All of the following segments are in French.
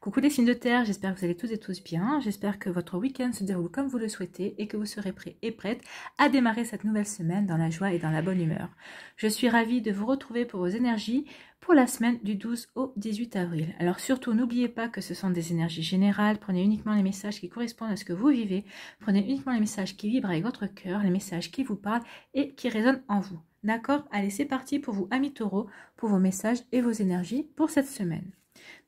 Coucou les signes de terre, j'espère que vous allez tous et tous bien. J'espère que votre week-end se déroule comme vous le souhaitez et que vous serez prêts et prêtes à démarrer cette nouvelle semaine dans la joie et dans la bonne humeur. Je suis ravie de vous retrouver pour vos énergies pour la semaine du 12 au 18 avril. Alors surtout, n'oubliez pas que ce sont des énergies générales. Prenez uniquement les messages qui correspondent à ce que vous vivez. Prenez uniquement les messages qui vibrent avec votre cœur, les messages qui vous parlent et qui résonnent en vous. D'accord Allez, c'est parti pour vous, amis taureaux, pour vos messages et vos énergies pour cette semaine.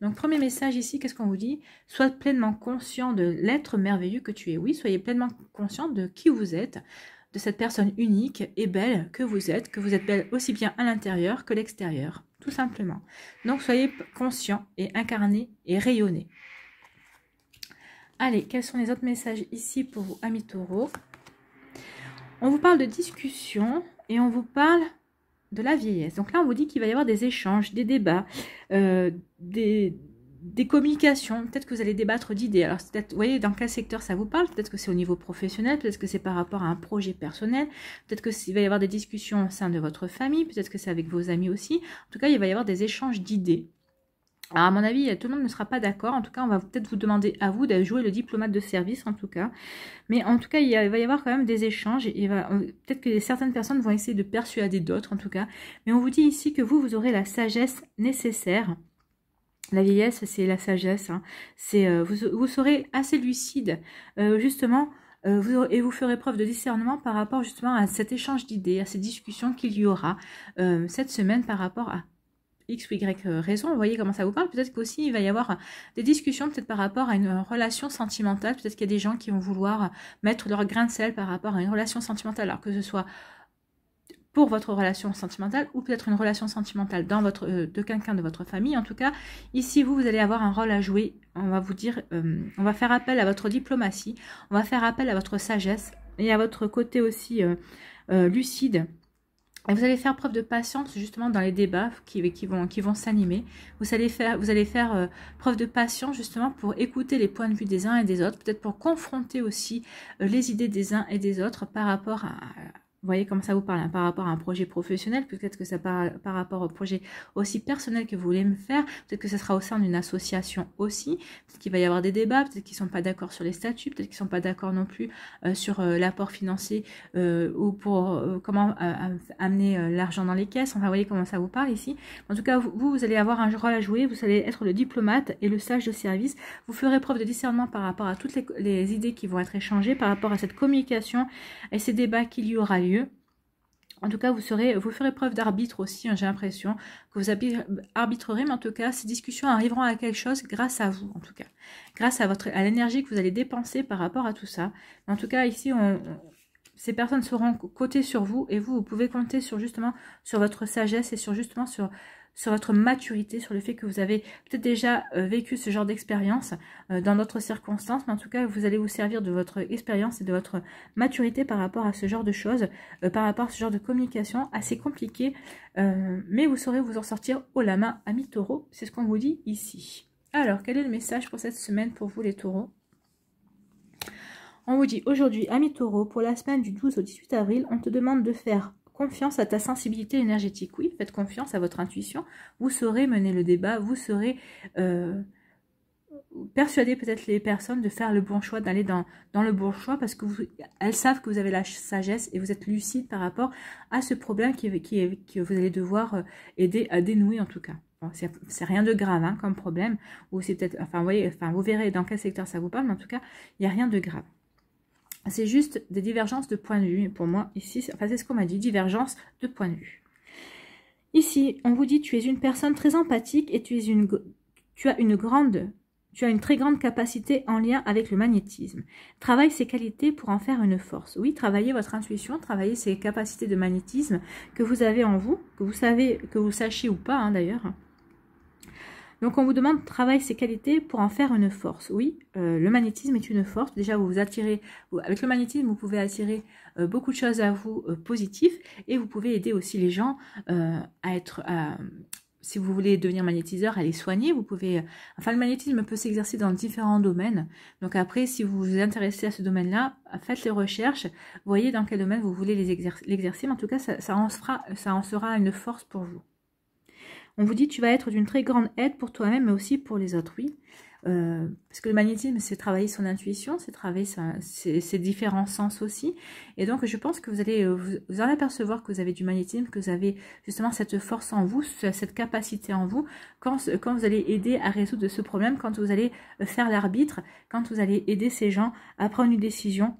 Donc, premier message ici, qu'est-ce qu'on vous dit Soyez pleinement conscient de l'être merveilleux que tu es. Oui, soyez pleinement conscient de qui vous êtes, de cette personne unique et belle que vous êtes, que vous êtes belle aussi bien à l'intérieur que l'extérieur, tout simplement. Donc, soyez conscient et incarné et rayonné. Allez, quels sont les autres messages ici pour vous, amis taureaux On vous parle de discussion et on vous parle de la vieillesse. Donc là, on vous dit qu'il va y avoir des échanges, des débats, euh, des, des, communications. Peut-être que vous allez débattre d'idées. Alors, peut vous voyez, dans quel secteur ça vous parle Peut-être que c'est au niveau professionnel, peut-être que c'est par rapport à un projet personnel, peut-être qu'il va y avoir des discussions au sein de votre famille, peut-être que c'est avec vos amis aussi. En tout cas, il va y avoir des échanges d'idées. Alors à mon avis, tout le monde ne sera pas d'accord. En tout cas, on va peut-être vous demander à vous de jouer le diplomate de service, en tout cas. Mais en tout cas, il, va y avoir quand même des échanges. Euh, peut-être que certaines personnes vont essayer de persuader d'autres, en tout cas. Mais on vous dit ici que vous, vous aurez la sagesse nécessaire. La vieillesse, c'est la sagesse. Hein. Euh, vous, serez assez lucide, euh, justement, vous et vous ferez preuve de discernement par rapport justement à cet échange d'idées, à ces discussions qu'il y aura cette semaine par rapport à X ou Y euh, raison, vous voyez comment ça vous parle. Peut-être qu'aussi il va y avoir des discussions peut-être par rapport à une relation sentimentale. Peut-être qu'il y a des gens qui vont vouloir euh, mettre leur grain de sel par rapport à une relation sentimentale, alors que ce soit pour votre relation sentimentale ou peut-être une relation sentimentale dans votre, euh, de quelqu'un de votre famille. En tout cas, ici, vous, vous allez avoir un rôle à jouer. On va vous dire, on va faire appel à votre diplomatie, on va faire appel à votre sagesse et à votre côté aussi lucide et vous allez faire preuve de patience justement dans les débats qui, vont, s'animer. Vous allez faire, euh, preuve de patience justement pour écouter les points de vue des uns et des autres, peut-être pour confronter aussi euh, les idées des uns et des autres par rapport à, vous voyez comment ça vous parle hein, par rapport à un projet professionnel, peut-être que ça parle par rapport au projet aussi personnel que vous voulez me faire, peut-être que ça sera au sein d'une association aussi, peut-être qu'il va y avoir des débats, peut-être qu'ils ne sont pas d'accord sur les statuts, peut-être qu'ils ne sont pas d'accord non plus euh, sur euh, l'apport financier euh, ou pour comment amener l'argent dans les caisses. Enfin, vous voyez comment ça vous parle ici. En tout cas, vous, vous allez avoir un rôle à jouer, vous allez être le diplomate et le sage de service. Vous ferez preuve de discernement par rapport à toutes les, idées qui vont être échangées, par rapport à cette communication et ces débats qu'il y aura lieu en tout cas, vous, serez, vous ferez preuve d'arbitre aussi, hein, j'ai l'impression, que vous arbitrerez, mais en tout cas, ces discussions arriveront à quelque chose grâce à vous, en tout cas. Grâce à, votre, à l'énergie que vous allez dépenser par rapport à tout ça. En tout cas, ici, on, ces personnes seront cotées sur vous, et vous, vous pouvez compter sur justement sur votre sagesse et sur justement sur, sur votre maturité, sur le fait que vous avez peut-être déjà euh, vécu ce genre d'expérience euh, dans d'autres circonstances, mais en tout cas, vous allez vous servir de votre expérience et de votre maturité par rapport à ce genre de choses, euh, par rapport à ce genre de communication assez compliquée, mais vous saurez vous en sortir au la main, amis taureaux, c'est ce qu'on vous dit ici. Alors, quel est le message pour cette semaine pour vous les taureaux on vous dit aujourd'hui, amis taureaux, pour la semaine du 12 au 18 avril, on te demande de faire confiance à ta sensibilité énergétique. Oui, faites confiance à votre intuition. Vous saurez mener le débat, vous saurez euh, persuader peut-être les personnes de faire le bon choix, d'aller dans, le bon choix, parce que elles savent que vous avez la sagesse et vous êtes lucide par rapport à ce problème qui, qui, que vous allez devoir euh, aider à dénouer en tout cas. c'est rien de grave hein, comme problème, ou c'est peut-être, enfin, vous voyez, enfin, vous verrez dans quel secteur ça vous parle, mais en tout cas, il n'y a rien de grave c'est juste des divergences de points de vue. pour moi, ici, enfin, c'est ce qu'on m'a dit, divergences de points de vue. Ici, on vous dit tu es une personne très empathique et tu, es une, tu as une grande tu as une très grande capacité en lien avec le magnétisme. Travaille ces qualités pour en faire une force. Oui, travaillez votre intuition, travaillez ces capacités de magnétisme que vous avez en vous, que vous savez, que vous sachiez ou pas hein, d'ailleurs. Donc on vous demande de travailler ses qualités pour en faire une force. Oui, euh, le magnétisme est une force. Déjà, vous vous attirez, avec le magnétisme, vous pouvez attirer euh, beaucoup de choses à vous euh, positives et vous pouvez aider aussi les gens euh, à être... si vous voulez devenir magnétiseur, à les soigner, vous pouvez... Enfin, le magnétisme peut s'exercer dans différents domaines. Donc après, si vous vous intéressez à ce domaine-là, faites les recherches, voyez dans quel domaine vous voulez l'exercer. Mais en tout cas, ça, en sera, ça en sera une force pour vous. On vous dit tu vas être d'une très grande aide pour toi-même, mais aussi pour les autres, oui. Euh, parce que le magnétisme, c'est travailler son intuition, c'est travailler ses, différents sens aussi. Et donc, je pense que vous allez euh, vous, en apercevoir que vous avez du magnétisme, que vous avez justement cette force en vous, cette capacité en vous, quand, quand vous allez aider à résoudre ce problème, quand vous allez euh, faire l'arbitre, quand vous allez aider ces gens à prendre une décision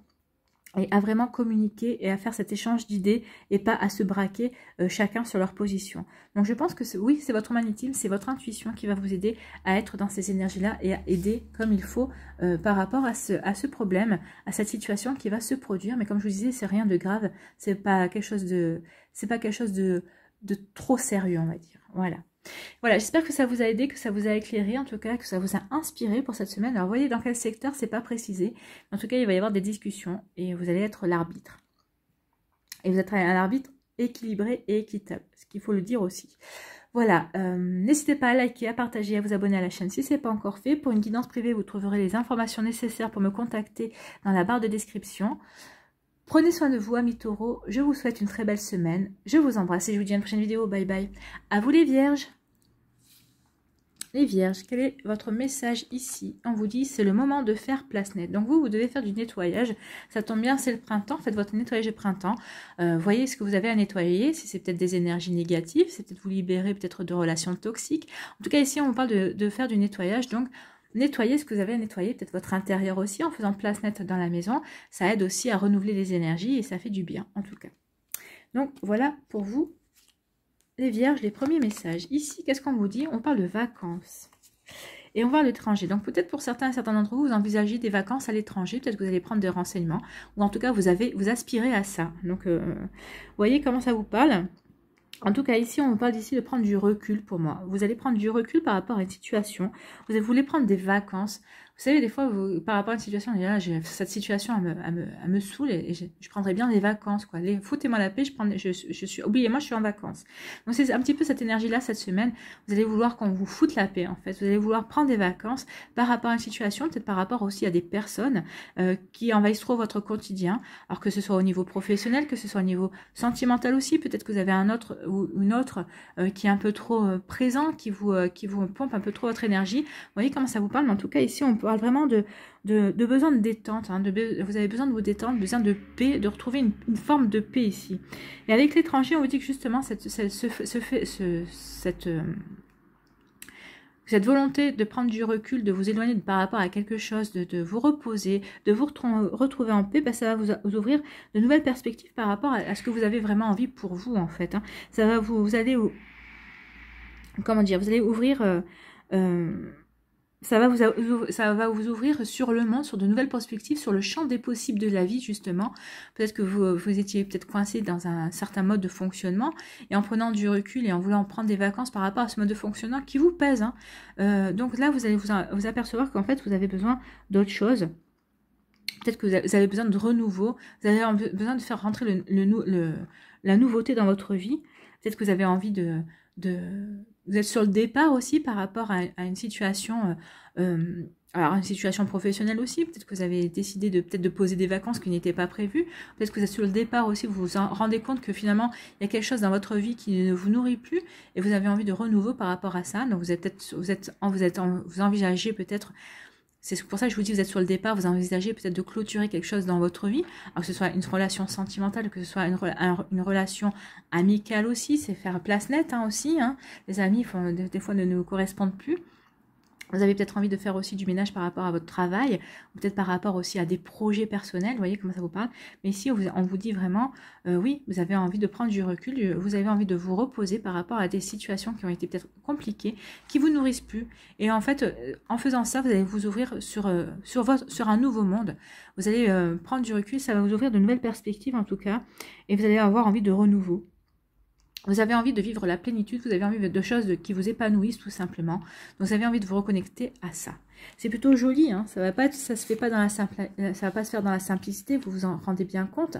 et à vraiment communiquer et à faire cet échange d'idées et pas à se braquer euh, chacun sur leur position. Donc je pense que oui, c'est votre magnétisme, c'est votre intuition qui va vous aider à être dans ces énergies-là et à aider comme il faut euh, par rapport à ce, à ce problème, à cette situation qui va se produire. Mais comme je vous disais, c'est rien de grave, c'est pas quelque chose de, c'est pas quelque chose de, de trop sérieux, on va dire. Voilà. Voilà, j'espère que ça vous a aidé, que ça vous a éclairé, en tout cas, que ça vous a inspiré pour cette semaine. Alors, voyez dans quel secteur, c'est pas précisé. En tout cas, il va y avoir des discussions et vous allez être l'arbitre. Et vous êtes un arbitre équilibré et équitable, ce qu'il faut le dire aussi. Voilà, euh, n'hésitez pas à liker, à partager, à vous abonner à la chaîne si ce n'est pas encore fait. Pour une guidance privée, vous trouverez les informations nécessaires pour me contacter dans la barre de description. Prenez soin de vous, amis taureaux. Je vous souhaite une très belle semaine. Je vous embrasse et je vous dis à une prochaine vidéo. Bye bye. À vous les vierges. Les vierges, quel est votre message ici On vous dit c'est le moment de faire place nette. Donc vous, vous devez faire du nettoyage. Ça tombe bien, c'est le printemps. Faites votre nettoyage de printemps. Euh, voyez ce que vous avez à nettoyer. Si c'est peut-être des énergies négatives, c'est peut-être vous libérer peut-être de relations toxiques. En tout cas, ici, on parle de, de faire du nettoyage. Donc nettoyer ce que vous avez à nettoyer, peut-être votre intérieur aussi, en faisant place nette dans la maison. Ça aide aussi à renouveler les énergies et ça fait du bien, en tout cas. Donc, voilà pour vous, les vierges, les premiers messages. Ici, qu'est-ce qu'on vous dit On parle de vacances. Et on va à l'étranger. Donc peut-être pour certains, certains d'entre vous, vous envisagez des vacances à l'étranger. Peut-être que vous allez prendre des renseignements. Ou en tout cas, vous avez, vous aspirez à ça. Donc, euh, voyez comment ça vous parle. En tout cas, ici, on parle d'ici de prendre du recul pour moi. Vous allez prendre du recul par rapport à une situation. Vous voulez prendre des vacances. Vous savez, des fois, par rapport à une situation, cette situation, me, saoule et, je, prendrais bien des vacances, quoi. foutez-moi la paix, je, prends, je, suis, oubliez-moi, je suis en vacances. Donc, c'est un petit peu cette énergie-là, cette semaine. Vous allez vouloir qu'on vous foute la paix, en fait. Vous allez vouloir prendre des vacances par rapport à une situation, peut-être par rapport aussi à des personnes euh, qui envahissent trop votre quotidien. Alors, que ce soit au niveau professionnel, que ce soit au niveau sentimental aussi. Peut-être que vous avez un autre ou une autre euh, qui est un peu trop euh, présent, qui vous, qui vous pompe un peu trop votre énergie. Vous voyez comment ça vous parle. Mais en tout cas, ici, on peut parle vraiment de, de, besoin de détente. Hein, de, vous avez besoin de vous détendre, besoin de paix, de retrouver une, forme de paix ici. Et avec l'étranger, on vous dit que justement, euh, cette, volonté de prendre du recul, de vous éloigner par rapport à quelque chose, de, vous reposer, de vous retrouver en paix, bah, ça va vous, ouvrir de nouvelles perspectives par rapport à, ce que vous avez vraiment envie pour vous en fait. Hein. Ça va vous, allez, comment dire, vous allez ouvrir euh, euh, ça va, vous, ça va vous ouvrir sur de nouvelles perspectives, sur le champ des possibles de la vie, justement. Peut-être que vous, vous étiez peut-être coincé dans un certain mode de fonctionnement, et en prenant du recul et en voulant prendre des vacances par rapport à ce mode de fonctionnement qui vous pèse. Hein. Euh, donc là, vous allez vous, apercevoir qu'en fait, vous avez besoin d'autre chose peut-être que vous avez besoin de renouveau, vous avez besoin de faire rentrer le, la nouveauté dans votre vie, peut-être que vous avez envie de, de, vous êtes sur le départ aussi par rapport à, une situation euh, euh, alors une situation professionnelle aussi, peut-être que vous avez décidé de peut-être de poser des vacances qui n'étaient pas prévues, peut-être que vous êtes sur le départ aussi, vous vous rendez compte que finalement il y a quelque chose dans votre vie qui ne vous nourrit plus et vous avez envie de renouveau par rapport à ça. Donc vous êtes vous êtes vous êtes vous envisagez peut-être c'est pour ça que je vous dis, vous êtes sur le départ, vous envisagez peut-être de clôturer quelque chose dans votre vie, alors que ce soit une relation sentimentale, que ce soit une, relation amicale aussi, c'est faire place nette hein, aussi. Hein. Les amis, des fois, ne nous correspondent plus. Vous avez peut-être envie de faire aussi du ménage par rapport à votre travail, ou peut-être par rapport aussi à des projets personnels, vous voyez comment ça vous parle. Mais ici, on vous dit vraiment, euh, oui, vous avez envie de prendre du recul, euh, vous avez envie de vous reposer par rapport à des situations qui ont été peut-être compliquées, qui vous nourrissent plus. Et en fait, euh, en faisant ça, vous allez vous ouvrir sur, un nouveau monde. Vous allez prendre du recul, ça va vous ouvrir de nouvelles perspectives en tout cas, et vous allez avoir envie de renouveau. Vous avez envie de vivre la plénitude, vous avez envie de choses qui vous épanouissent tout simplement. Donc vous avez envie de vous reconnecter à ça. C'est plutôt joli, hein ça va pas, ça se fait pas dans la simple, euh, ça va pas se faire dans la simplicité, vous vous en rendez bien compte.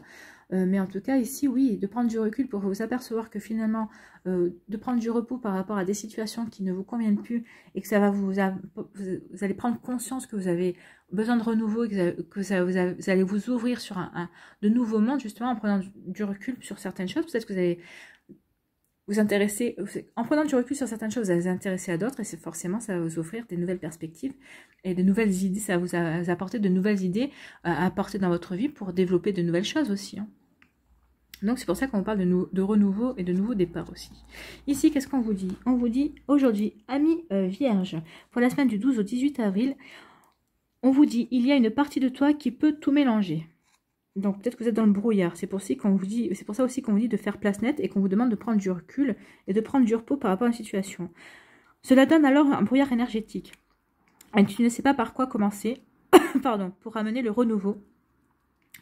Euh, mais en tout cas ici, oui, de prendre du recul pour vous apercevoir que finalement, euh, de prendre du repos par rapport à des situations qui ne vous conviennent plus et que ça va vous, vous allez prendre conscience que vous avez besoin de renouveau et que, ça, vous, allez vous ouvrir sur un, de nouveaux mondes justement en prenant du, du recul sur certaines choses. Peut-être que vous allez vous intéresser, en prenant du recul sur certaines choses, allez vous intéresser à d'autres, et forcément, ça va vous offrir des nouvelles perspectives et de nouvelles idées, ça va vous, apporter de nouvelles idées euh, à apporter dans votre vie pour développer de nouvelles choses aussi. Hein. Donc c'est pour ça qu'on parle de, de, renouveau et de nouveaux départ aussi. Ici, qu'est-ce qu'on vous dit On vous dit, aujourd'hui, amis euh, vierge, pour la semaine du 12 au 18 avril, on vous dit, il y a une partie de toi qui peut tout mélanger. Donc peut-être que vous êtes dans le brouillard. C'est pour, pour, ça aussi qu'on vous dit de faire place nette et qu'on vous demande de prendre du recul et de prendre du repos par rapport à une situation. Cela donne alors un brouillard énergétique. Et tu ne sais pas par quoi commencer pardon, pour amener le renouveau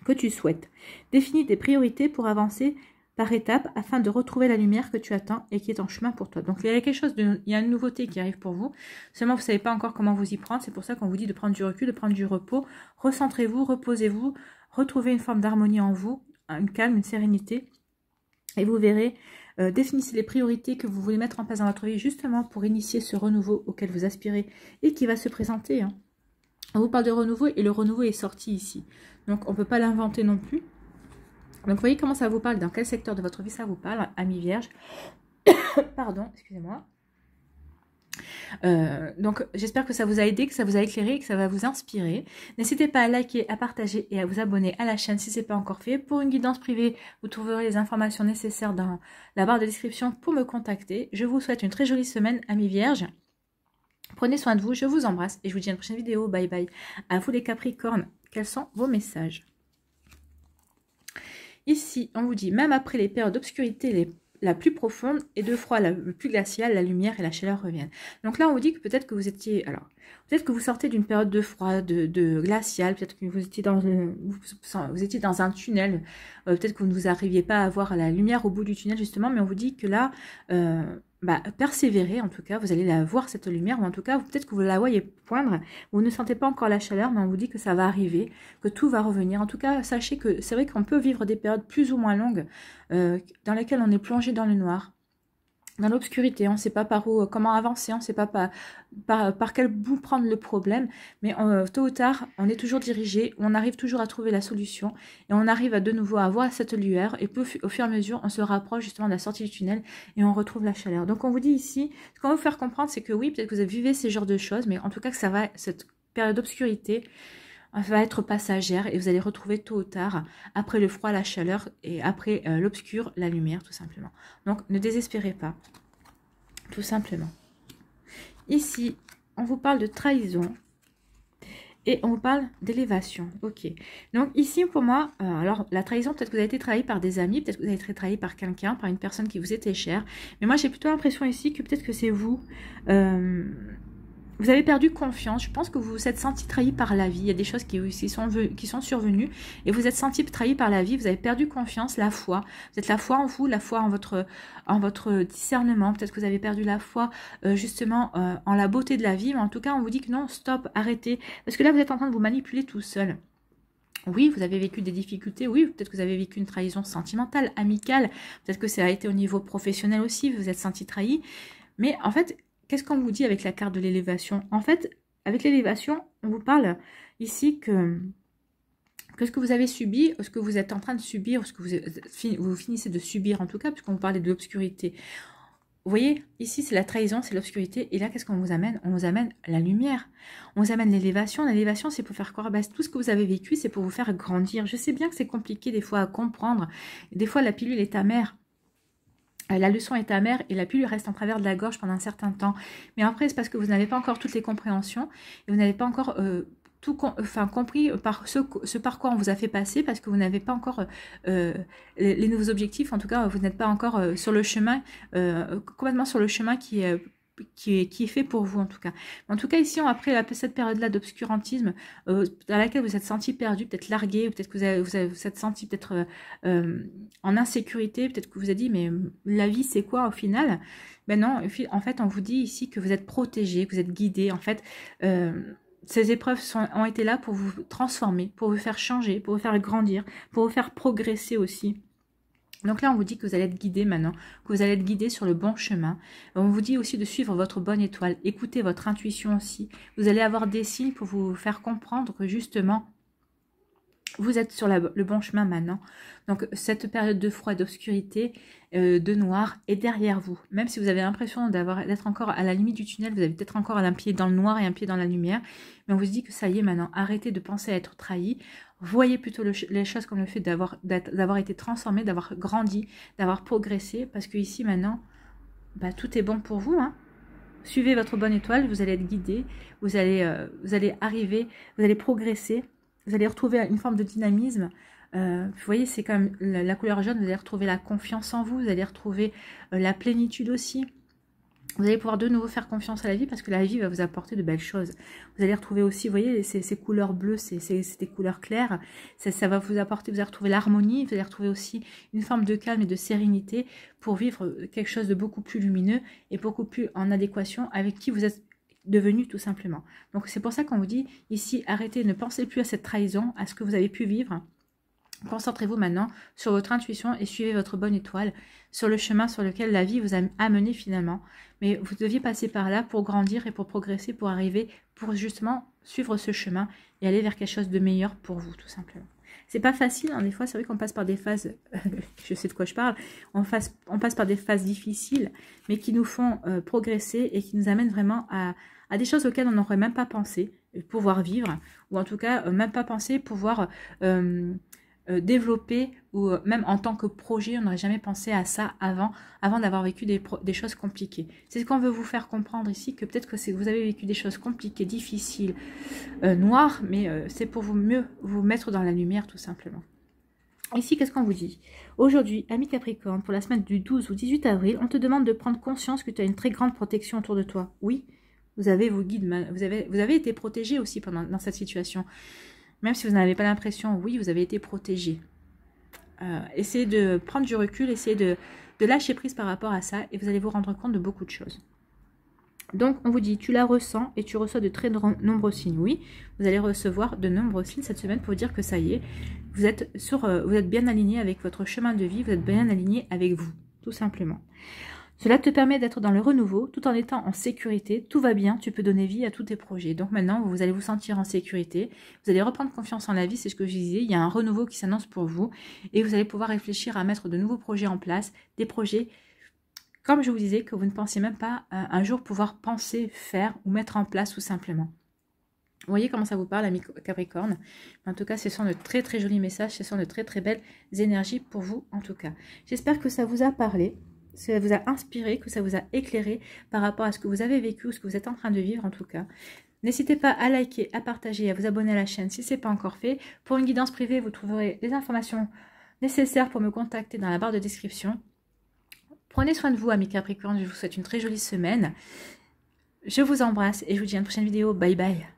que tu souhaites. Définis des priorités pour avancer par étapes afin de retrouver la lumière que tu attends et qui est en chemin pour toi. Donc il y a quelque chose, de, il y a une nouveauté qui arrive pour vous. Seulement vous ne savez pas encore comment vous y prendre. C'est pour ça qu'on vous dit de prendre du recul, de prendre du repos. Recentrez-vous, reposez-vous, retrouvez une forme d'harmonie en vous, un calme, une sérénité. Et vous verrez, euh, définissez les priorités que vous voulez mettre en place dans votre vie justement pour initier ce renouveau auquel vous aspirez et qui va se présenter. Hein. On vous parle de renouveau et le renouveau est sorti ici. Donc on ne peut pas l'inventer non plus. Donc voyez comment ça vous parle, dans quel secteur de votre vie ça vous parle, ami vierge. Pardon, excusez-moi. Euh, donc j'espère que ça vous a aidé, que ça vous a éclairé que ça va vous inspirer. N'hésitez pas à liker, à partager et à vous abonner à la chaîne si ce n'est pas encore fait. Pour une guidance privée, vous trouverez les informations nécessaires dans la barre de description pour me contacter. Je vous souhaite une très jolie semaine, amis vierges. Prenez soin de vous, je vous embrasse et je vous dis à une prochaine vidéo. Bye bye. À vous les Capricornes, quels sont vos messages Ici, on vous dit, même après les périodes d'obscurité, les la plus profonde et de froid la, le plus glacial, la lumière et la chaleur reviennent. Donc là, on vous dit que peut-être que vous étiez, alors, peut-être que vous sortez d'une période de froid, de, glacial, peut-être que vous étiez dans, euh, vous, étiez dans un tunnel, euh, peut-être que vous ne vous arriviez pas à voir la lumière au bout du tunnel justement, mais on vous dit que là, euh, bah, persévérez en tout cas, vous allez la voir cette lumière, ou en tout cas peut-être que vous la voyez poindre, vous ne sentez pas encore la chaleur, mais on vous dit que ça va arriver, que tout va revenir. En tout cas, sachez que c'est vrai qu'on peut vivre des périodes plus ou moins longues euh, dans lesquelles on est plongé dans le noir dans l'obscurité, on ne sait pas par où, comment avancer, on ne sait pas par, quel bout prendre le problème, mais euh, tôt ou tard, on est toujours dirigé, on arrive toujours à trouver la solution, et on arrive à de nouveau à avoir cette lueur, et peu, au fur et à mesure, on se rapproche justement de la sortie du tunnel, et on retrouve la chaleur. Donc on vous dit ici, ce qu'on veut vous faire comprendre, c'est que oui, peut-être que vous avez vécu ces genres de choses, mais en tout cas que ça va, cette période d'obscurité, va être passagère et vous allez retrouver tôt ou tard, après le froid, la chaleur et après euh, l'obscur, la lumière tout simplement. Donc ne désespérez pas, tout simplement. Ici, on vous parle de trahison et on parle d'élévation. Ok. Donc ici pour moi, euh, alors la trahison, peut-être que vous avez été trahi par des amis, peut-être que vous avez été trahi par quelqu'un, par une personne qui vous était chère. Mais moi j'ai plutôt l'impression ici que peut-être que c'est vous. Euh, vous avez perdu confiance, je pense que vous vous êtes senti trahi par la vie, il y a des choses qui, sont, survenues, et vous êtes senti trahi par la vie, vous avez perdu confiance, la foi, vous êtes la foi en vous, la foi en votre, en votre discernement, peut-être que vous avez perdu la foi euh, justement euh, en la beauté de la vie, mais en tout cas on vous dit que non, stop, arrêtez, parce que là vous êtes en train de vous manipuler tout seul. Oui, vous avez vécu des difficultés, oui, peut-être que vous avez vécu une trahison sentimentale, amicale, peut-être que ça a été au niveau professionnel aussi, vous vous êtes senti trahi, mais en fait, Qu'est-ce qu'on vous dit avec la carte de l'élévation En fait, avec l'élévation, on vous parle ici que, ce que vous avez subi, ce que vous êtes en train de subir, ce que vous, vous finissez de subir en tout cas, puisqu'on vous parlait de l'obscurité. Vous voyez, ici c'est la trahison, c'est l'obscurité. Et là, qu'est-ce qu'on vous amène On vous amène la lumière. On vous amène l'élévation. L'élévation, c'est pour faire quoi Tout ce que vous avez vécu, c'est pour vous faire grandir. Je sais bien que c'est compliqué des fois à comprendre. Des fois, la pilule est amère. Euh, la leçon est amère et la lui reste en travers de la gorge pendant un certain temps. Mais après, c'est parce que vous n'avez pas encore toutes les compréhensions et vous n'avez pas encore euh, tout enfin, compris par ce, par quoi on vous a fait passer parce que vous n'avez pas encore euh, les, nouveaux objectifs. En tout cas, vous n'êtes pas encore sur le chemin, complètement sur le chemin qui est qui est, qui est, fait pour vous en tout cas. En tout cas, ici, on, après cette période-là d'obscurantisme, dans euh, laquelle vous êtes senti perdu, peut-être largué, peut-être que vous, avez, vous, êtes senti peut-être euh, euh, en insécurité, peut-être que vous avez dit, mais la vie, c'est quoi au final Ben non, en fait, on vous dit ici que vous êtes protégé, vous êtes guidé. En fait, ces épreuves sont, ont été là pour vous transformer, pour vous faire changer, pour vous faire grandir, pour vous faire progresser aussi. Donc là, on vous dit que vous allez être guidé maintenant, que vous allez être guidé sur le bon chemin. On vous dit aussi de suivre votre bonne étoile, écoutez votre intuition aussi. Vous allez avoir des signes pour vous faire comprendre que justement, vous êtes sur le bon chemin maintenant. Donc cette période de froid, d'obscurité, euh, de noir est derrière vous. Même si vous avez l'impression d'être encore à la limite du tunnel, vous avez peut-être encore un pied dans le noir et un pied dans la lumière. Mais on vous dit que ça y est maintenant, arrêtez de penser à être trahi. Voyez plutôt les choses comme le fait d'avoir été transformé, d'avoir grandi, d'avoir progressé. Parce que ici maintenant, bah, tout est bon pour vous. Hein. Suivez votre bonne étoile, vous allez être guidé, vous allez, euh, vous allez arriver, vous allez progresser vous allez retrouver une forme de dynamisme. Euh, vous voyez, c'est comme la, couleur jaune, vous allez retrouver la confiance en vous, vous allez retrouver euh, la plénitude aussi. Vous allez pouvoir de nouveau faire confiance à la vie parce que la vie va vous apporter de belles choses. Vous allez retrouver aussi, vous voyez, ces, couleurs bleues, c'est des couleurs claires. Ça, ça, va vous apporter, vous allez retrouver l'harmonie, vous allez retrouver aussi une forme de calme et de sérénité pour vivre quelque chose de beaucoup plus lumineux et beaucoup plus en adéquation avec qui vous êtes devenu tout simplement. Donc c'est pour ça qu'on vous dit ici, arrêtez, ne pensez plus à cette trahison, à ce que vous avez pu vivre. Concentrez-vous maintenant sur votre intuition et suivez votre bonne étoile, sur le chemin sur lequel la vie vous a amené finalement. Mais vous deviez passer par là pour grandir et pour progresser, pour arriver, pour justement suivre ce chemin et aller vers quelque chose de meilleur pour vous tout simplement. C'est pas facile, hein, des fois, c'est vrai qu'on passe par des phases, je sais de quoi je parle, on, on, passe par des phases difficiles, mais qui nous font euh, progresser et qui nous amènent vraiment à, à des choses auxquelles on n'aurait même pas pensé euh, pouvoir vivre, ou en tout cas euh, même pas pensé pouvoir euh, développer, ou même en tant que projet, on n'aurait jamais pensé à ça avant, avant d'avoir vécu des, choses compliquées. C'est ce qu'on veut vous faire comprendre ici, que peut-être que vous avez vécu des choses compliquées, difficiles, noires, mais c'est pour vous mieux vous mettre dans la lumière tout simplement. Ici, qu'est-ce qu'on vous dit Aujourd'hui, ami Capricorne, pour la semaine du 12 au 18 avril, on te demande de prendre conscience que tu as une très grande protection autour de toi. Oui, vous avez vos guides, vous avez, vous avez été protégé aussi pendant, dans cette situation. Même si vous n'avez pas l'impression, oui, vous avez été protégé. Euh, essayez de prendre du recul, essayez de, lâcher prise par rapport à ça et vous allez vous rendre compte de beaucoup de choses. Donc, on vous dit, tu la ressens et tu reçois de très nombreux signes. Oui, vous allez recevoir de nombreux signes cette semaine pour dire que ça y est, vous êtes, sur, euh, vous êtes bien aligné avec votre chemin de vie, vous êtes bien aligné avec vous, tout simplement. Cela te permet d'être dans le renouveau tout en étant en sécurité, tout va bien, tu peux donner vie à tous tes projets. Donc maintenant, vous allez vous sentir en sécurité, vous allez reprendre confiance en la vie, c'est ce que je disais, il y a un renouveau qui s'annonce pour vous et vous allez pouvoir réfléchir à mettre de nouveaux projets en place, des projets, comme je vous disais, que vous ne pensez même pas euh, un jour pouvoir penser, faire ou mettre en place tout simplement. Vous voyez comment ça vous parle, ami Capricorne. En tout cas, ce sont de très très jolis messages, ce sont de très très belles énergies pour vous, en tout cas. J'espère que ça vous a parlé ça vous a inspiré, que ça vous a éclairé par rapport à ce que vous avez vécu ou ce que vous êtes en train de vivre en tout cas. N'hésitez pas à liker, à partager à vous abonner à la chaîne si ce n'est pas encore fait. Pour une guidance privée, vous trouverez les informations nécessaires pour me contacter dans la barre de description. Prenez soin de vous, amis Capricorne. Je vous souhaite une très jolie semaine. Je vous embrasse et je vous dis à une prochaine vidéo. Bye bye.